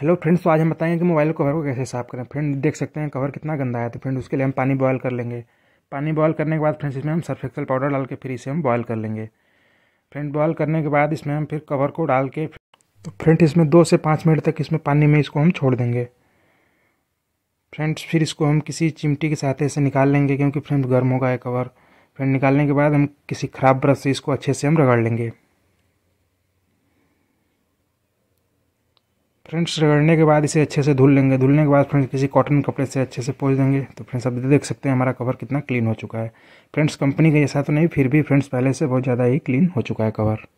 hello friends तो आज हम बताएंगे कि मोबाइल कवर को कैसे साफ़ करें फ्रेंड देख सकते हैं कवर कितना गंदा है तो फ्रेंड उसके लिए हम पानी बॉयल कर लेंगे पानी बॉयल करने के बाद फ्रेंड्स इसमें हम सरफेक्सल पाउडर डाल के फिर इसे हम बॉयल कर लेंगे फ्रेंड बॉयल करने के बाद इसमें हम फिर कवर को डाल के तो फ्रेंड इसमें दो से पाँच मिनट तक इसमें पानी में इसको हम छोड़ देंगे फ्रेंड्स फिर इसको हम किसी चिमटी के साथ ऐसे निकाल लेंगे क्योंकि फ्रेंड गर्म होगा ये कवर फ्रेंड निकालने के बाद हम किसी ख़राब ब्रश से इसको अच्छे से हम रगड़ लेंगे फ्रेंड्स रगड़ने के बाद इसे अच्छे से धुल लेंगे धुलने के बाद फ्रेंड्स किसी कॉटन कपड़े से अच्छे से पोच देंगे तो फ्रेंड्स आप देख सकते हैं हमारा कवर कितना क्लीन हो चुका है फ्रेंड्स कंपनी का ऐसा तो नहीं फिर भी फ्रेंड्स पहले से बहुत ज़्यादा ही क्लीन हो चुका है कवर